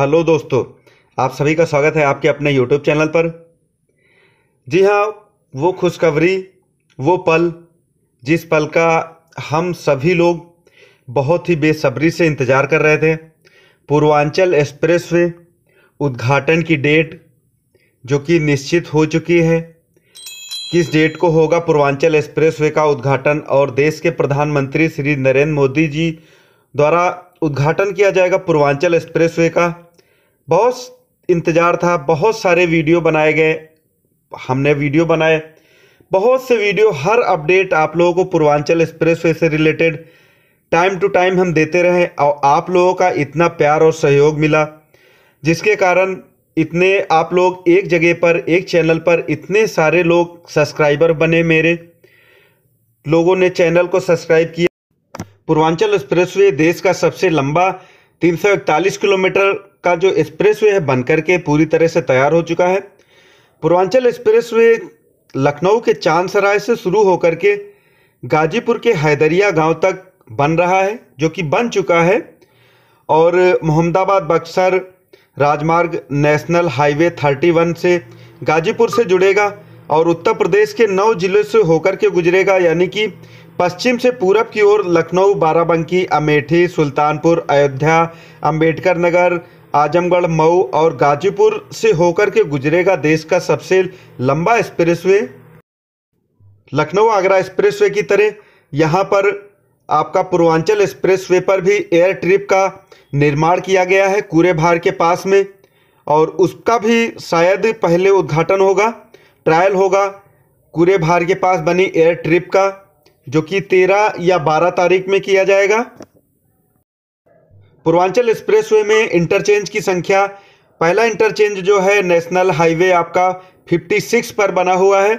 hello दोस्तों आप सभी का स्वागत है आपके अपने यूट्यूब चैनल पर जी हाँ वो खुशखबरी वो पल जिस पल का हम सभी लोग बहुत ही बेसब्री से इंतज़ार कर रहे थे पूर्वांचल एक्सप्रेस वे उद्घाटन की डेट जो कि निश्चित हो चुकी है किस डेट को होगा पूर्वांचल एक्सप्रेस वे का उद्घाटन और देश के प्रधानमंत्री श्री नरेंद्र मोदी जी द्वारा उद्घाटन किया जाएगा पूर्वांचल एक्सप्रेसवे का बहुत इंतज़ार था बहुत सारे वीडियो बनाए गए हमने वीडियो बनाए बहुत से वीडियो हर अपडेट आप लोगों को पूर्वांचल एक्सप्रेसवे से रिलेटेड टाइम टू टाइम हम देते रहे और आप लोगों का इतना प्यार और सहयोग मिला जिसके कारण इतने आप लोग एक जगह पर एक चैनल पर इतने सारे लोग सब्सक्राइबर बने मेरे लोगों ने चैनल को सब्सक्राइब किया पूर्वांचल एक्सप्रेसवे देश का सबसे लंबा 341 किलोमीटर का जो एक्सप्रेसवे है बनकर के पूरी तरह से तैयार हो चुका है पूर्वांचल एक्सप्रेसवे लखनऊ के चांदसराय से शुरू होकर के गाजीपुर के हैदरिया गांव तक बन रहा है जो कि बन चुका है और मोहम्मदाबाद बक्सर राजमार्ग नेशनल हाईवे 31 से गाजीपुर से जुड़ेगा और उत्तर प्रदेश के नौ जिले से होकर के गुजरेगा यानी कि पश्चिम से पूरब की ओर लखनऊ बाराबंकी अमेठी सुल्तानपुर अयोध्या अंबेडकर नगर आजमगढ़ मऊ और गाजीपुर से होकर के गुजरेगा देश का सबसे लंबा एक्सप्रेसवे लखनऊ आगरा एक्सप्रेसवे की तरह यहाँ पर आपका पूर्वांचल एक्सप्रेसवे पर भी एयर ट्रिप का निर्माण किया गया है कूड़े भार के पास में और उसका भी शायद पहले उद्घाटन होगा ट्रायल होगा कूड़े भार के पास बनी एयर ट्रिप का जो कि तेरह या बारह तारीख में किया जाएगा पूर्वांचल एक्सप्रेसवे में इंटरचेंज की संख्या पहला इंटरचेंज जो है नेशनल हाईवे आपका 56 पर बना हुआ है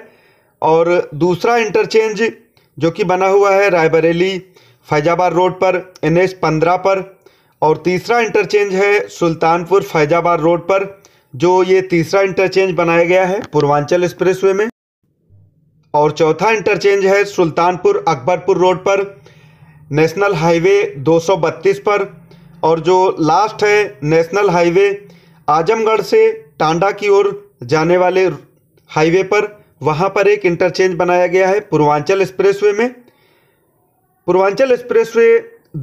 और दूसरा इंटरचेंज जो कि बना हुआ है रायबरेली फैजाबाद रोड पर एन एस पंद्रह पर और तीसरा इंटरचेंज है सुल्तानपुर फैजाबाद रोड पर जो ये तीसरा इंटरचेंज बनाया गया है पूर्वांचल एक्सप्रेसवे में और चौथा इंटरचेंज है सुल्तानपुर अकबरपुर रोड पर नेशनल हाईवे 232 पर और जो लास्ट है नेशनल हाईवे आजमगढ़ से टांडा की ओर जाने वाले हाईवे पर वहाँ पर एक इंटरचेंज बनाया गया है पूर्वांचल एक्सप्रेसवे में पूर्वांचल एक्सप्रेसवे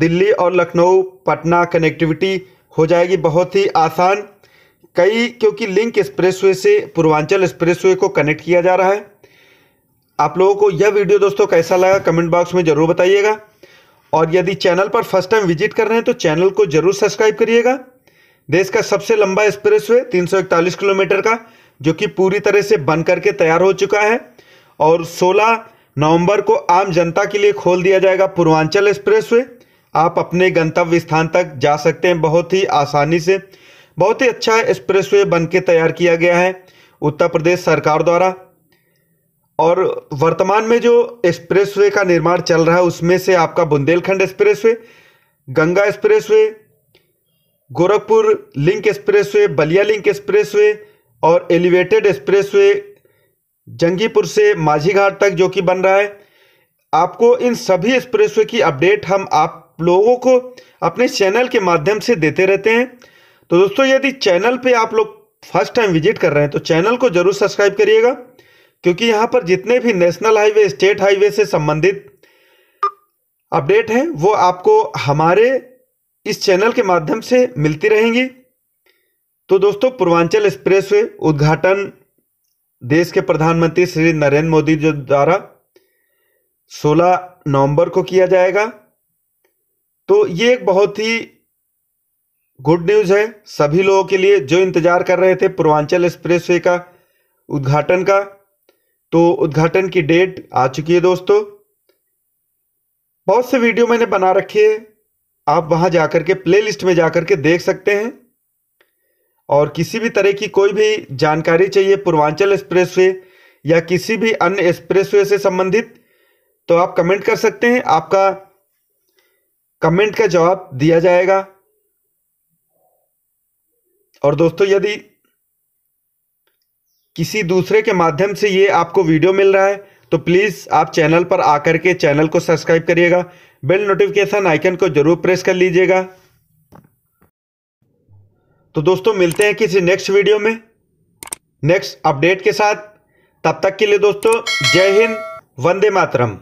दिल्ली और लखनऊ पटना कनेक्टिविटी हो जाएगी बहुत ही आसान कई क्योंकि लिंक एक्सप्रेसवे से पूर्वांचल एक्सप्रेसवे को कनेक्ट किया जा रहा है आप लोगों को यह वीडियो दोस्तों कैसा लगा कमेंट बॉक्स में ज़रूर बताइएगा और यदि चैनल पर फर्स्ट टाइम विजिट कर रहे हैं तो चैनल को जरूर सब्सक्राइब करिएगा देश का सबसे लंबा एक्सप्रेस वे तीन किलोमीटर का जो कि पूरी तरह से बन करके तैयार हो चुका है और 16 नवंबर को आम जनता के लिए खोल दिया जाएगा पूर्वांचल एक्सप्रेस वे आप अपने गंतव्य स्थान तक जा सकते हैं बहुत ही आसानी से बहुत ही अच्छा एक्सप्रेस वे बन के तैयार किया गया है उत्तर प्रदेश सरकार द्वारा और वर्तमान में जो एक्सप्रेसवे का निर्माण चल रहा है उसमें से आपका Bundelkhand expressway Ganga expressway Gorakhpur link expressway Ballia link expressway और एलिवेटेड एक्सप्रेसवे जंगीपुर से माझी घाट तक जो कि बन रहा है आपको इन सभी एक्सप्रेसवे की अपडेट हम आप लोगों को अपने चैनल के माध्यम से देते रहते हैं तो दोस्तों यदि चैनल पे आप लोग फर्स्ट टाइम विजिट कर रहे हैं तो चैनल को ज़रूर सब्सक्राइब करिएगा क्योंकि यहां पर जितने भी नेशनल हाईवे स्टेट हाईवे से संबंधित अपडेट हैं वो आपको हमारे इस चैनल के माध्यम से मिलती रहेंगी तो दोस्तों पूर्वांचल एक्सप्रेस वे उद्घाटन देश के प्रधानमंत्री श्री नरेंद्र मोदी जो द्वारा 16 नवंबर को किया जाएगा तो ये एक बहुत ही गुड न्यूज़ है सभी लोगों के लिए जो इंतज़ार कर रहे थे पूर्वांचल एक्सप्रेस वे का उद्घाटन का तो उद्घाटन की डेट आ चुकी है दोस्तों बहुत से वीडियो मैंने बना रखे हैं आप वहां जाकर के प्लेलिस्ट में जाकर के देख सकते हैं और किसी भी तरह की कोई भी जानकारी चाहिए पूर्वांचल एक्सप्रेसवे या किसी भी अन्य एक्सप्रेसवे से संबंधित तो आप कमेंट कर सकते हैं आपका कमेंट का जवाब दिया जाएगा और दोस्तों यदि किसी दूसरे के माध्यम से ये आपको वीडियो मिल रहा है तो प्लीज़ आप चैनल पर आकर के चैनल को सब्सक्राइब करिएगा बेल नोटिफिकेशन आइकन को ज़रूर प्रेस कर लीजिएगा तो दोस्तों मिलते हैं किसी नेक्स्ट वीडियो में नेक्स्ट अपडेट के साथ तब तक के लिए दोस्तों जय हिंद वंदे मातरम